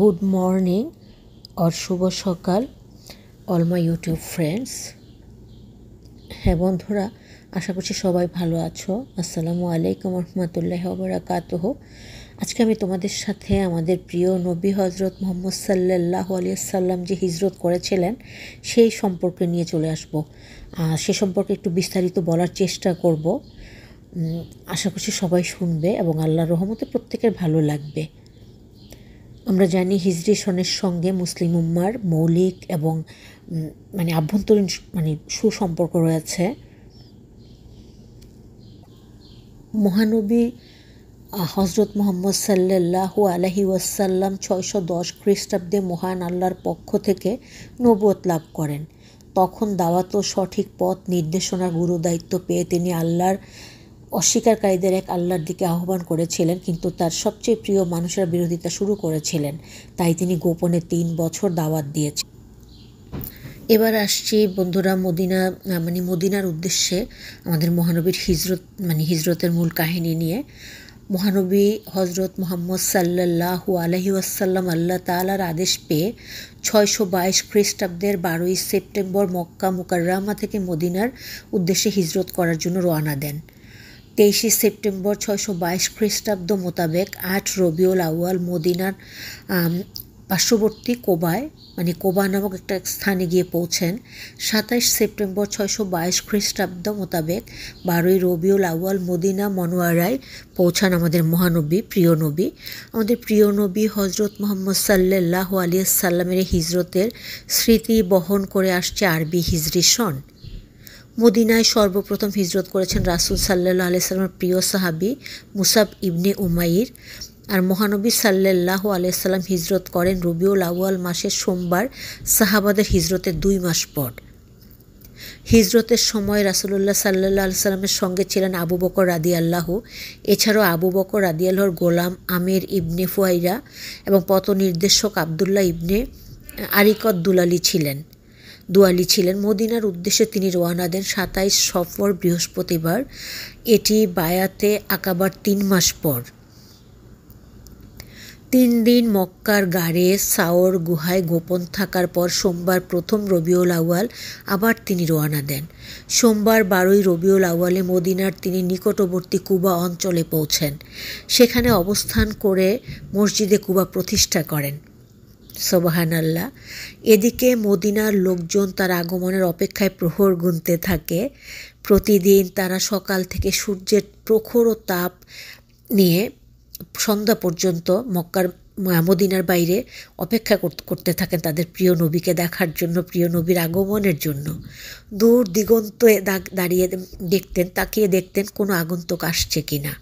Good morning or শুভ সকাল all my YouTube friends হ্যাঁ বন্ধুরা আশা করছি সবাই ভালো আছো আসসালামু আলাইকুম রহমতুল্লাহ বরাকাতহ আজকে আমি তোমাদের সাথে আমাদের প্রিয় নবী হজরত মোহাম্মদ সাল্লাহ সাল্লাম যে হিজরত করেছিলেন সেই সম্পর্কে নিয়ে চলে আসব সে সম্পর্কে একটু বিস্তারিত বলার চেষ্টা করব আশা করছি সবাই শুনবে এবং আল্লাহ রহমতে প্রত্যেকের ভালো লাগবে আমরা জানি হিজরি সনের সঙ্গে মুসলিম উম্মার মৌলিক এবং মানে আভ্যন্তরীণ মানে সুসম্পর্ক রয়েছে মহানবী হজরত মোহাম্মদ সাল্লাহ আলহি ওয়াসাল্লাম ছয়শো দশ খ্রিস্টাব্দে মহান আল্লাহর পক্ষ থেকে নবত লাভ করেন তখন দাওয়াত সঠিক পথ নির্দেশনার গুরুদায়িত্ব পেয়ে তিনি আল্লাহর অস্বীকারীদের এক আল্লাহর দিকে আহ্বান করেছিলেন কিন্তু তার সবচেয়ে প্রিয় মানুষের বিরোধিতা শুরু করেছিলেন তাই তিনি গোপনে তিন বছর দাওয়াত দিয়েছেন এবার আসছি বন্ধুরা মদিনা মানে মদিনার উদ্দেশ্যে আমাদের মহানবীর হিজরত মানে হিজরতের মূল কাহিনী নিয়ে মহানবী হজরত মোহাম্মদ সাল্লাহ আলহি আসাল্লাম আল্লাহ তালার আদেশ পেয়ে ছয়শো বাইশ খ্রিস্টাব্দের বারোই সেপ্টেম্বর মক্কা মুকাররামা থেকে মদিনার উদ্দেশ্যে হিজরত করার জন্য রওনা দেন তেইশে সেপ্টেম্বর ছয়শো বাইশ খ্রিস্টাব্দ মোতাবেক আট রবিউল আউয়াল মদিনার পার্শ্ববর্তী কোবায় মানে কোবা নামক একটা স্থানে গিয়ে পৌঁছেন সাতাশ সেপ্টেম্বর ছয়শো বাইশ খ্রিস্টাব্দ মোতাবেক বারোই রবিউল আউয়াল মদিনা মনোয়ারায় পৌঁছান আমাদের মহানবী প্রিয় নবী আমাদের প্রিয় নবী হজরত মোহাম্মদ সাল্লাহ আলিয়া সাল্লামের হিজরতের স্মৃতি বহন করে আসছে আরবি হিজরি সন মদিনায় সর্বপ্রথম হিজরত করেছেন রাসুল সাল্লাহ আলাইসাল্লামের প্রিয় সাহাবি মুসাব ইবনে উমাইর আর মহানবী সাল্লাহ আলাইসাল্লাম হিজরত করেন রবিউল আউয়াল মাসের সোমবার সাহাবাদের হিজরতের দুই মাস পর হিজরতের সময় রাসুলুল্লাহ সাল্লাহ সাল্লামের সঙ্গে ছিলেন আবু বকর রাদি আল্লাহ এছাড়াও আবু বকর রাদি আল্লাহর গোলাম আমির ইবনে ফুয়াইরা এবং পথ নির্দেশক আবদুল্লাহ ইবনে আরিকত দুলালি ছিলেন দুয়ালি ছিলেন মদিনার উদ্দেশ্যে তিনি রওয়ানা দেন সাতাইশ সফর বৃহস্পতিবার এটি বায়াতে আঁকাবার তিন মাস পর তিন দিন মক্কার গাড়ে সাওর গুহায় গোপন থাকার পর সোমবার প্রথম রবিউল আউয়াল আবার তিনি রওনা দেন সোমবার বারোই রবিউল আউয়ালে মদিনার তিনি নিকটবর্তী কুবা অঞ্চলে পৌঁছেন সেখানে অবস্থান করে মসজিদে কুবা প্রতিষ্ঠা করেন সোবাহান আল্লাহ এদিকে মদিনার লোকজন তার আগমনের অপেক্ষায় প্রহর গুনতে থাকে প্রতিদিন তারা সকাল থেকে সূর্যের প্রখর ও তাপ নিয়ে সন্ধ্যা পর্যন্ত মক্কার মদিনার বাইরে অপেক্ষা করতে থাকেন তাদের প্রিয় নবীকে দেখার জন্য প্রিয় নবীর আগমনের জন্য দূর দিগন্তে দাঁড়িয়ে দেখতেন তাকিয়ে দেখতেন কোনো আগন্তুক আসছে কি না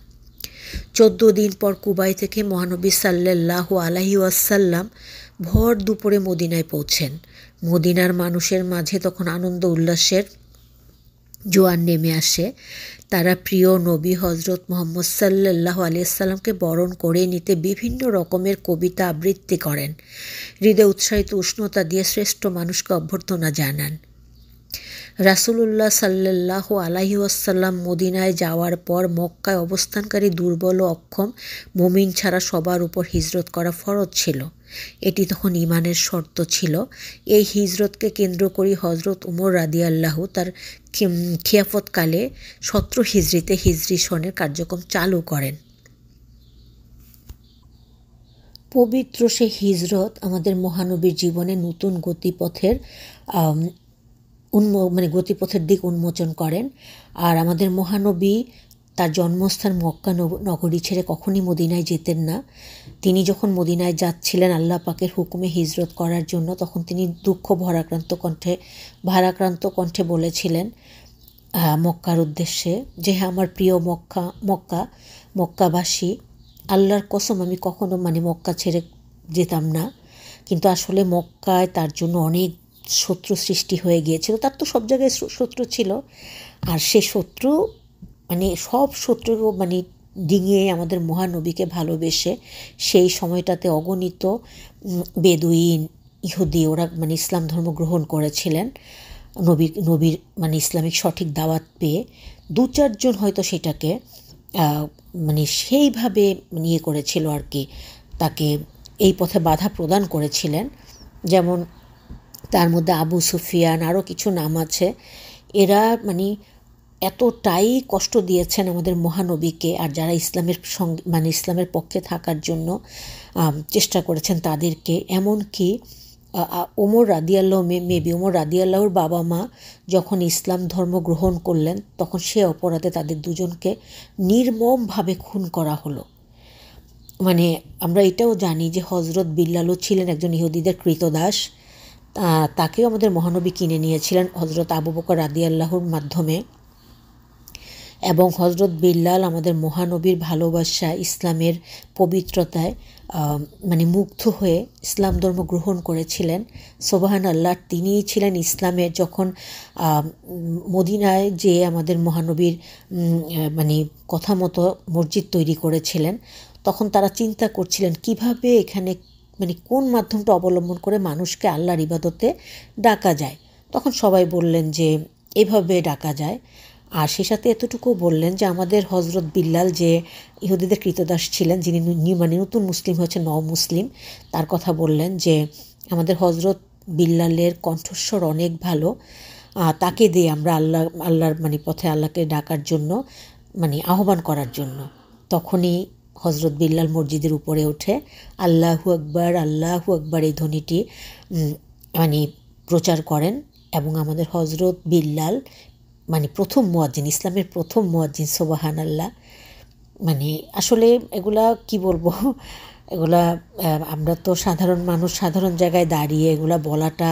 চোদ্দ দিন পর কুবাই থেকে মহানবী সাল্লাহ আলাহি ওয়াসাল্লাম ভর দুপুরে মদিনায় পৌঁছেন মদিনার মানুষের মাঝে তখন আনন্দ উল্লাসের জোয়ান নেমে আসে তারা প্রিয় নবী হজরত মোহাম্মদ সাল্লাহ আলিয়াল্লামকে বরণ করে নিতে বিভিন্ন রকমের কবিতা আবৃত্তি করেন হৃদয় উৎসাহিত উষ্ণতা দিয়ে শ্রেষ্ঠ মানুষকে অভ্যর্থনা জানান রাসুলুল্লাহ সাল্লাহ আসাল্লাম মদিনায় যাওয়ার পর মক্কায় অবস্থানকারী দুর্বল অক্ষম মমিন ছাড়া সবার উপর হিজরত করা ফরজ ছিল এটি তখন ইমানের শর্ত ছিল এই হিজরতকে কেন্দ্র করে হজরত উমর আল্লাহ তার খিয়াফতকালে সত্র হিজড়িতে হিজরি সনের কার্যক্রম চালু করেন পবিত্র সে হিজরত আমাদের মহানবীর জীবনে নতুন গতিপথের উন্ম মানে গতিপথের দিক উন্মোচন করেন আর আমাদের মহানবী তার জন্মস্থান মক্কা নগরী ছেড়ে কখনই মদিনায় যেতেন না তিনি যখন মদিনায় যাচ্ছিলেন আল্লাহ পাকের হুকুমে হিজরত করার জন্য তখন তিনি দুঃখ ভরাক্রান্ত কণ্ঠে ভারাক্রান্ত কণ্ঠে বলেছিলেন মক্কার উদ্দেশ্যে যে হ্যাঁ আমার প্রিয় মক্কা মক্কা মক্কাবাসী আল্লাহর কসম আমি কখনো মানে মক্কা ছেড়ে যেতাম না কিন্তু আসলে মক্কায় তার জন্য অনেক শত্রু সৃষ্টি হয়ে গিয়েছিল তার তো সব জায়গায় শত্রু ছিল আর সে শত্রু মানে সব শত্রুকে মানে ডিঙিয়ে আমাদের মহানবীকে ভালোবেসে সেই সময়টাতে অগণিত বেদুইন ইহুদি ওরা মানে ইসলাম ধর্ম গ্রহণ করেছিলেন নবীর নবীর মানে ইসলামিক সঠিক দাওয়াত পেয়ে দু চারজন হয়তো সেটাকে মানে সেইভাবে মানে ইয়ে করেছিল আর কি তাকে এই পথে বাধা প্রদান করেছিলেন যেমন তার মধ্যে আবু সুফিয়ান আরও কিছু নাম আছে এরা মানে এতটাই কষ্ট দিয়েছেন আমাদের মহানবীকে আর যারা ইসলামের সঙ্গে মানে ইসলামের পক্ষে থাকার জন্য চেষ্টা করেছেন তাদেরকে এমনকি ওমর রাদিয়াল্লাহ মেবি ওমর রাদিয়াল্লাহর বাবা মা যখন ইসলাম ধর্ম গ্রহণ করলেন তখন সে অপরাধে তাদের দুজনকে নির্মমভাবে খুন করা হলো মানে আমরা এটাও জানি যে হজরত বিল্লালও ছিলেন একজন ইহুদিদের কৃতদাস তাকেও আমাদের মহানবী কিনে নিয়েছিলেন হজরত আবু বকর রাদিয়াল্লাহর মাধ্যমে এবং হজরত বিল্লাল আমাদের মহানবীর ভালোবাসা ইসলামের পবিত্রতায় মানে মুগ্ধ হয়ে ইসলাম ধর্ম গ্রহণ করেছিলেন সোবাহান আল্লাহ তিনিই ছিলেন ইসলামের যখন মদিনায় যে আমাদের মহানবীর মানে কথা মতো মসজিদ তৈরি করেছিলেন তখন তারা চিন্তা করছিলেন কিভাবে এখানে মানে কোন মাধ্যমটা অবলম্বন করে মানুষকে আল্লাহর ইবাদতে ডাকা যায় তখন সবাই বললেন যে এভাবে ডাকা যায় আর সে সাথে এতটুকু বললেন যে আমাদের হজরত বিল্লাল যে ইহুদিদের কৃতদাস ছিলেন যিনি মানে নতুন মুসলিম হয়েছে ন মুসলিম তার কথা বললেন যে আমাদের হজরত বিল্লালের কণ্ঠস্বর অনেক ভালো তাকে দিয়ে আমরা আল্লাহ আল্লাহর মানে পথে আল্লাহকে ডাকার জন্য মানে আহ্বান করার জন্য তখনই হজরত বিল্লাল মসজিদের উপরে ওঠে আল্লাহু আকবর আল্লাহু আকবার এই ধ্বনিটি মানে প্রচার করেন এবং আমাদের হজরত বিল্লাল মানে প্রথম মোয়াজ্জিন ইসলামের প্রথম মোয়াজ্জিন সোবাহান আল্লাহ মানে আসলে এগুলা কি বলবো এগুলা আমরা তো সাধারণ মানুষ সাধারণ জায়গায় দাঁড়িয়ে এগুলা বলাটা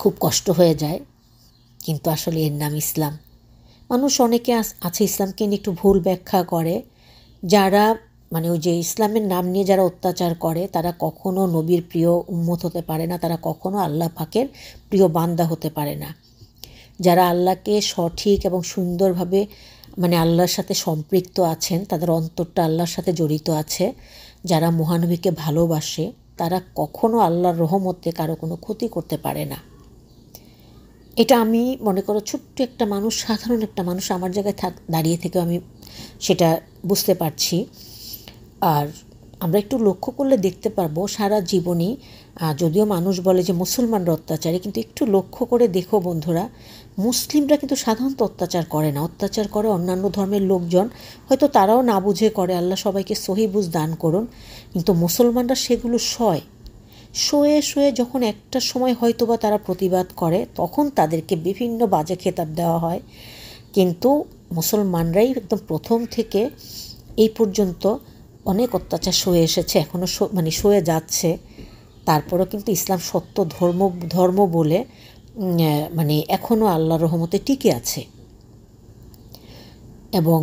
খুব কষ্ট হয়ে যায় কিন্তু আসলে এর নাম ইসলাম মানুষ অনেকে আছে ইসলামকে নিয়ে একটু ভুল ব্যাখ্যা করে যারা মানে ওই যে ইসলামের নাম নিয়ে যারা অত্যাচার করে তারা কখনো নবীর প্রিয় উন্মত হতে পারে না তারা কখনো আল্লাহ ফাঁকের প্রিয় বান্দা হতে পারে না যারা আল্লাহকে সঠিক এবং সুন্দরভাবে মানে আল্লাহর সাথে সম্পৃক্ত আছেন তাদের অন্তরটা আল্লাহর সাথে জড়িত আছে যারা মহানবীকে ভালোবাসে তারা কখনো আল্লাহর রহমতে কারো কোনো ক্ষতি করতে পারে না এটা আমি মনে করো ছোট্ট একটা মানুষ সাধারণ একটা মানুষ আমার জায়গায় থাক দাঁড়িয়ে থেকেও আমি সেটা বুঝতে পারছি আর আমরা একটু লক্ষ্য করলে দেখতে পারবো সারা জীবনই যদিও মানুষ বলে যে মুসলমানরা অত্যাচারী কিন্তু একটু লক্ষ্য করে দেখো বন্ধুরা মুসলিমরা কিন্তু সাধারণত অত্যাচার করে না অত্যাচার করে অন্যান্য ধর্মের লোকজন হয়তো তারাও না বুঝে করে আল্লাহ সবাইকে সহিবুজ দান করুন কিন্তু মুসলমানরা সেগুলো সয় শোয়ে শোয়ে যখন একটা সময় হয়তো বা তারা প্রতিবাদ করে তখন তাদেরকে বিভিন্ন বাজে খেতাব দেওয়া হয় কিন্তু মুসলমানরাই একদম প্রথম থেকে এই পর্যন্ত অনেক অত্যাচার সয়ে এসেছে এখনও মানে সয়ে যাচ্ছে তারপরও কিন্তু ইসলাম সত্য ধর্ম ধর্ম বলে মানে এখনও আল্লাহ রহমতে টিকে আছে এবং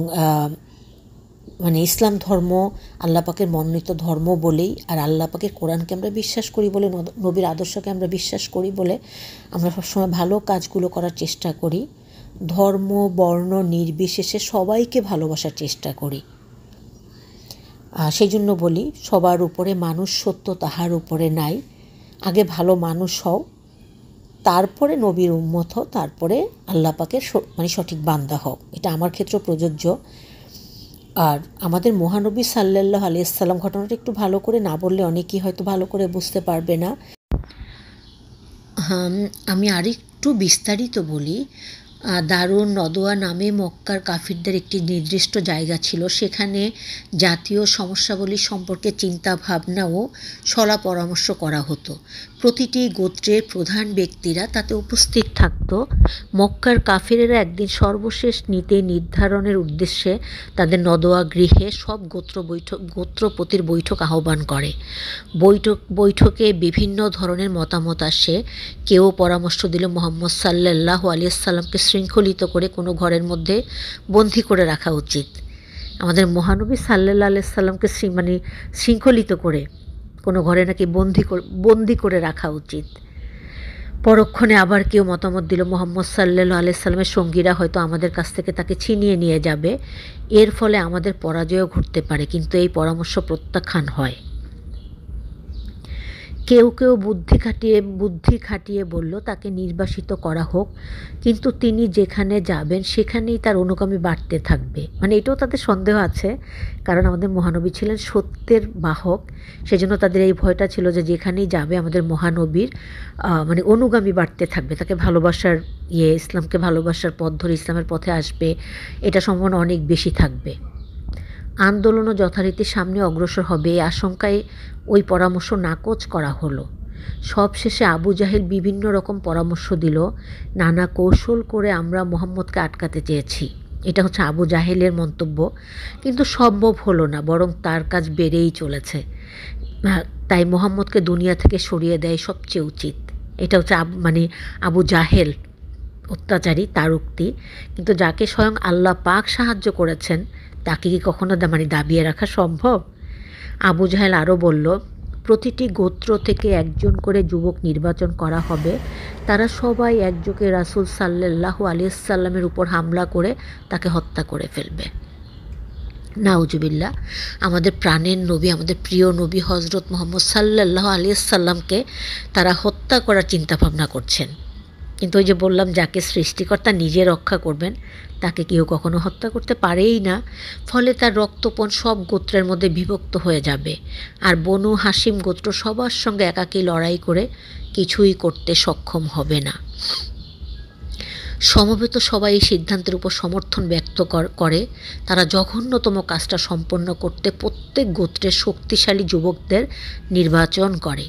মানে ইসলাম ধর্ম আল্লাপাকের মনোনীত ধর্ম বলেই আর আল্লাপাকের কোরআনকে আমরা বিশ্বাস করি বলে নবীর আদর্শকে আমরা বিশ্বাস করি বলে আমরা সবসময় ভালো কাজগুলো করার চেষ্টা করি ধর্ম বর্ণ নির্বিশেষে সবাইকে ভালোবাসার চেষ্টা করি সেই জন্য বলি সবার উপরে মানুষ সত্য তাহার উপরে নাই আগে ভালো মানুষ হও তারপরে নবীর উম্মত হও তারপরে আল্লাপাকে মানে সঠিক বান্দা হও এটা আমার ক্ষেত্রে প্রযোজ্য আর আমাদের মহানবী সাল্লাহ আলিয়াল্লাম ঘটনাটা একটু ভালো করে না বললে অনেকেই হয়তো ভালো করে বুঝতে পারবে না আমি আরেকটু বিস্তারিত বলি দারুন নদোয়া নামে মক্কার কাফিরদের একটি নির্দিষ্ট জায়গা ছিল সেখানে জাতীয় সমস্যাবলী সম্পর্কে চিন্তা ভাবনা ও সলা পরামর্শ করা হতো প্রতিটি গোত্রের প্রধান ব্যক্তিরা তাতে উপস্থিত থাকত মক্কার কাফিরেরা একদিন সর্বশেষ নীতি নির্ধারণের উদ্দেশ্যে তাদের নদোয়া গৃহে সব গোত্র বৈঠক গোত্রপতির বৈঠক আহ্বান করে বৈঠক বৈঠকে বিভিন্ন ধরনের মতামত আসে কেউ পরামর্শ দিল মোহাম্মদ সাল্লাহ আলিয়াল্লামকে শৃঙ্খলিত করে কোনো ঘরের মধ্যে বন্দি করে রাখা উচিত আমাদের মহানবী সাল্লাহ আলিয়াল্লামকে মানে শৃঙ্খলিত করে কোনো ঘরে নাকি বন্দি বন্দি করে রাখা উচিত পরক্ষণে আবার কেউ মতামত দিল মোহাম্মদ সাল্লু আলাইসাল্লামের সঙ্গীরা হয়তো আমাদের কাছ থেকে তাকে ছিনিয়ে নিয়ে যাবে এর ফলে আমাদের পরাজয়ও ঘটতে পারে কিন্তু এই পরামর্শ প্রত্যাখ্যান হয় কেউ কেউ বুদ্ধি খাটিয়ে বুদ্ধি খাটিয়ে বলল তাকে নির্বাসিত করা হোক কিন্তু তিনি যেখানে যাবেন সেখানেই তার অনুগামী বাড়তে থাকবে মানে এটাও তাদের সন্দেহ আছে কারণ আমাদের মহানবী ছিলেন সত্যের বাহক সেজন্য তাদের এই ভয়টা ছিল যে যেখানেই যাবে আমাদের মহানবীর মানে অনুগামী বাড়তে থাকবে তাকে ভালোবাসার ইয়ে ইসলামকে ভালোবাসার পথ ধরে ইসলামের পথে আসবে এটা সম্ভাবনা অনেক বেশি থাকবে আন্দোলনও যথারীতি সামনে অগ্রসর হবে এই আশঙ্কায় ওই পরামর্শ নাকচ করা হলো সবশেষে আবু জাহেল বিভিন্ন রকম পরামর্শ দিল নানা কৌশল করে আমরা মোহাম্মদকে আটকাতে চেয়েছি এটা হচ্ছে আবু জাহেলের মন্তব্য কিন্তু সম্ভব হলো না বরং তার কাজ বেড়েই চলেছে তাই মোহাম্মদকে দুনিয়া থেকে সরিয়ে দেয় সবচেয়ে উচিত এটা হচ্ছে মানে আবু জাহেল অত্যাচারী তার উক্তি কিন্তু যাকে স্বয়ং আল্লাহ পাক সাহায্য করেছেন তাকে কি কখনো মানে দাবিয়ে রাখা সম্ভব আবু জাহেল আরও বলল প্রতিটি গোত্র থেকে একজন করে যুবক নির্বাচন করা হবে তারা সবাই একযোগে রাসুল সাল্লাহ আলিয়াল্লামের উপর হামলা করে তাকে হত্যা করে ফেলবে নাউজুবিল্লা আমাদের প্রাণের নবী আমাদের প্রিয় নবী হজরত মোহাম্মদ সাল্লাহ আলিয়াল্লামকে তারা হত্যা করার চিন্তাভাবনা করছেন কিন্তু ওই যে বললাম যাকে সৃষ্টিকর্তা নিজে রক্ষা করবেন তাকে কেউ কখনো হত্যা করতে পারেই না ফলে তার রক্তপণ সব গোত্রের মধ্যে বিভক্ত হয়ে যাবে আর বনু হাসিম গোত্র সবার সঙ্গে একাকী লড়াই করে কিছুই করতে সক্ষম হবে না সমবেত সবাই এই সিদ্ধান্তের উপর সমর্থন ব্যক্ত করে তারা জঘন্যতম কাজটা সম্পন্ন করতে প্রত্যেক গোত্রের শক্তিশালী যুবকদের নির্বাচন করে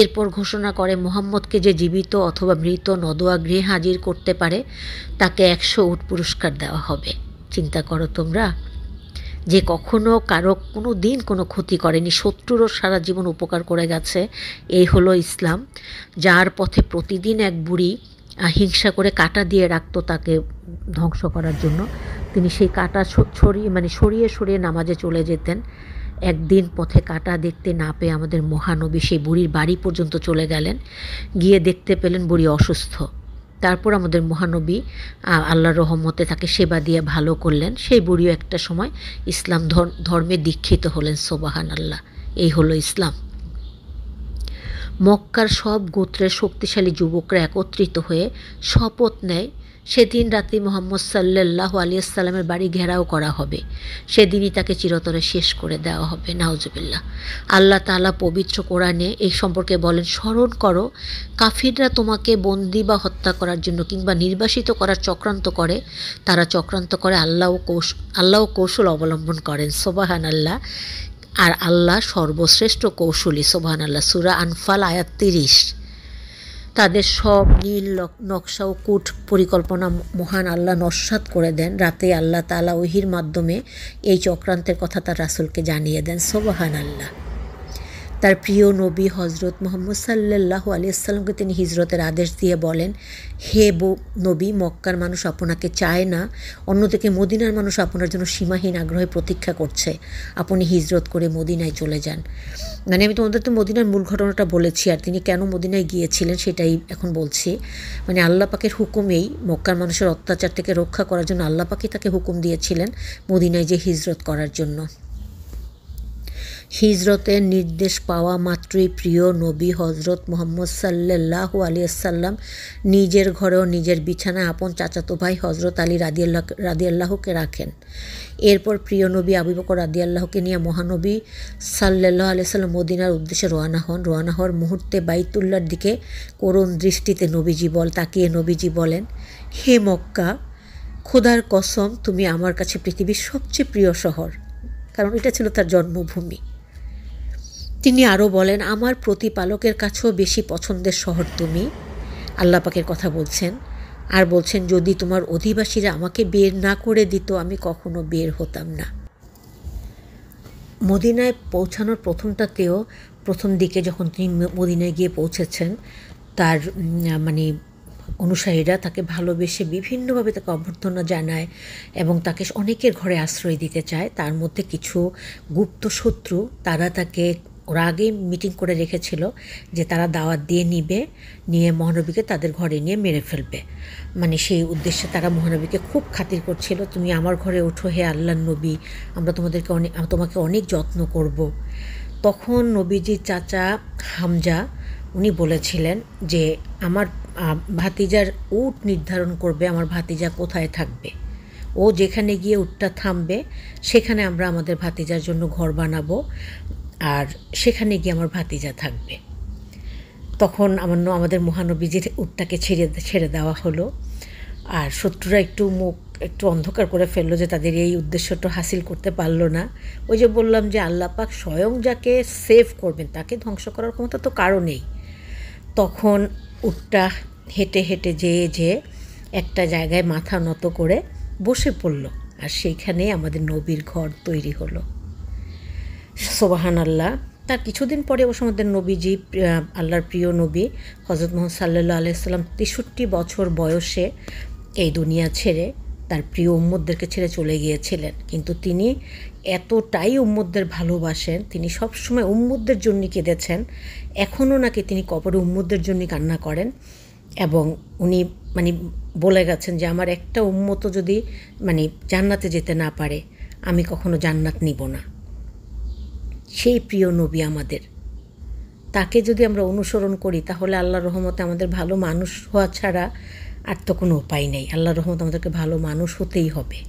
এরপর ঘোষণা করে মোহাম্মদকে যে জীবিত অথবা মৃত নদোয়া গৃহে হাজির করতে পারে তাকে একশো উট পুরস্কার দেওয়া হবে চিন্তা করো তোমরা যে কখনো কারো কোনো দিন কোনো ক্ষতি করেনি শত্রুরও সারা জীবন উপকার করে গেছে এই হলো ইসলাম যার পথে প্রতিদিন এক বুড়ি হিংসা করে কাটা দিয়ে রাখত তাকে ধ্বংস করার জন্য তিনি সেই কাটা ছড়িয়ে মানে সরিয়ে সরিয়ে নামাজে চলে যেতেন একদিন পথে কাটা দেখতে না পেয়ে আমাদের মহানবী সেই বুড়ির বাড়ি পর্যন্ত চলে গেলেন গিয়ে দেখতে পেলেন বুড়ি অসুস্থ তারপর আমাদের মহানবী আল্লাহ রহমতে তাকে সেবা দিয়ে ভালো করলেন সেই বুড়িও একটা সময় ইসলাম ধর্মে দীক্ষিত হলেন সোবাহান আল্লাহ এই হলো ইসলাম মক্কার সব গোত্রের শক্তিশালী যুবকরা একত্রিত হয়ে শপথ নেয় সেদিন রাতে মোহাম্মদ সাল্লাহ আলিয়াসাল্লামের বাড়ি ঘেরাও করা হবে সেদিনই তাকে চিরতরে শেষ করে দেওয়া হবে নাওজবিল্লা আল্লাহ তালা পবিত্র কোরআনে এই সম্পর্কে বলেন স্মরণ করো কাফিররা তোমাকে বন্দি বা হত্যা করার জন্য কিংবা নির্বাসিত করার চক্রান্ত করে তারা চক্রান্ত করে আল্লাহ কৌশ আল্লাহ কৌশল অবলম্বন করেন সোবাহান আল্লাহ আর আল্লাহ সর্বশ্রেষ্ঠ কৌশলী সোবাহান আল্লাহ সুরা আনফাল আয়াত তিরিশ তাদের সব নীল নকশা ও কূট পরিকল্পনা মহান আল্লাহ নস্বাত করে দেন রাতে আল্লাহ তালা ওহির মাধ্যমে এই চক্রান্তের কথা তার রাসুলকে জানিয়ে দেন সবহান আল্লাহ তার প্রিয় নবী হজরত মোহাম্মদ সাল্লাহ আলিয়াকে তিনি হিজরতের আদেশ দিয়ে বলেন হে বো নবী মক্কার মানুষ আপনাকে চায় না অন্যদিকে মদিনার মানুষ আপনার জন্য সীমাহীন আগ্রহে প্রতীক্ষা করছে আপনি হিজরত করে মদিনায় চলে যান মানে আমি তোমাদের তো মদিনার মূল ঘটনাটা বলেছি আর তিনি কেন মদিনায় গিয়েছিলেন সেটাই এখন বলছি মানে আল্লাপাকের হুকুমেই মক্কার মানুষের অত্যাচার থেকে রক্ষা করার জন্য আল্লাপাকে তাকে হুকুম দিয়েছিলেন মদিনায় যে হিজরত করার জন্য হিজরতের নির্দেশ পাওয়া মাত্রই প্রিয় নবী হজরত মোহাম্মদ সাল্লাহ আলিয়াল্লাম নিজের ঘরেও নিজের বিছানায় আপন চাচাতো ভাই হজরত আলী রাদিয়াল্লাহ রাদিয়াল্লাহকে রাখেন এরপর প্রিয় নবী আবু বকর রাদিয়াল্লাহকে নিয়ে মহানবী সাল্লাহ আলিয়াল্লাম মদিনার উদ্দেশ্যে রোয়ানা হন রওনা হওয়ার মুহূর্তে বাইতুল্লার দিকে করুণ দৃষ্টিতে নবীজি বল তাকিয়ে নবীজি বলেন হে মক্কা খোদার কসম তুমি আমার কাছে পৃথিবীর সবচেয়ে প্রিয় শহর কারণ এটা ছিল তার জন্মভূমি তিনি আরও বলেন আমার প্রতিপালকের কাছেও বেশি পছন্দের শহর তুমি আল্লাপাকের কথা বলছেন আর বলছেন যদি তোমার অধিবাসীরা আমাকে বের না করে দিত আমি কখনো বের হতাম না মদিনায় পৌঁছানোর প্রথমটাতেও প্রথম দিকে যখন তিনি মদিনায় গিয়ে পৌঁছেছেন তার মানে অনুসারীরা তাকে ভালোবেসে বিভিন্নভাবে তাকে অভ্যর্থনা জানায় এবং তাকে অনেকের ঘরে আশ্রয় দিতে চায় তার মধ্যে কিছু গুপ্ত শত্রু তারা তাকে ওরা আগেই মিটিং করে রেখেছিল যে তারা দাওয়াত দিয়ে নিবে নিয়ে মহানবীকে তাদের ঘরে নিয়ে মেরে ফেলবে মানে সেই উদ্দেশ্যে তারা মহানবীকে খুব খাতির করছিল তুমি আমার ঘরে ওঠো হে আল্লাহ নবী আমরা তোমাদেরকে অনেক তোমাকে অনেক যত্ন করব। তখন নবীজির চাচা হামজা উনি বলেছিলেন যে আমার ভাতিজার উট নির্ধারণ করবে আমার ভাতিজা কোথায় থাকবে ও যেখানে গিয়ে উটটা থামবে সেখানে আমরা আমাদের ভাতিজার জন্য ঘর বানাবো আর সেখানে গিয়ে আমার ভাতিজা থাকবে তখন আমার আমাদের মহানবীজির উটটাকে ছেড়ে ছেড়ে দেওয়া হলো আর শত্রুরা একটু মুখ একটু অন্ধকার করে ফেললো যে তাদের এই উদ্দেশ্যটা হাসিল করতে পারলো না ওই যে বললাম যে আল্লাহ পাক স্বয়ং যাকে সেভ করবেন তাকে ধ্বংস করার ক্ষমতা তো কারো নেই তখন উটটা হেঁটে হেঁটে যেয়ে যেয়ে একটা জায়গায় মাথা নত করে বসে পড়ল আর সেইখানে আমাদের নবীর ঘর তৈরি হলো সোবাহান আল্লাহ তার কিছুদিন পরে অবশ্য আমাদের নবীজি আল্লাহর প্রিয় নবী হজরত মোহাম্মদ সাল্লা আলাইসাল্লাম তেষট্টি বছর বয়সে এই দুনিয়া ছেড়ে তার প্রিয় উম্মদদেরকে ছেড়ে চলে গিয়েছিলেন কিন্তু তিনি এতটাই উম্মদদের ভালোবাসেন তিনি সবসময় উম্মদদের জন্য কেঁদেছেন এখনও নাকি তিনি কপরে উম্মদদের জন্য কান্না করেন এবং উনি মানে বলে গেছেন যে আমার একটা উম্মত যদি মানে জান্নাতে যেতে না পারে আমি কখনো জান্নাত নিব না সেই প্রিয় নবী আমাদের তাকে যদি আমরা অনুসরণ করি তাহলে আল্লাহ রহমতে আমাদের ভালো মানুষ হওয়া ছাড়া আর তো কোনো উপায় নেই আল্লাহ রহমত আমাদেরকে ভালো মানুষ হতেই হবে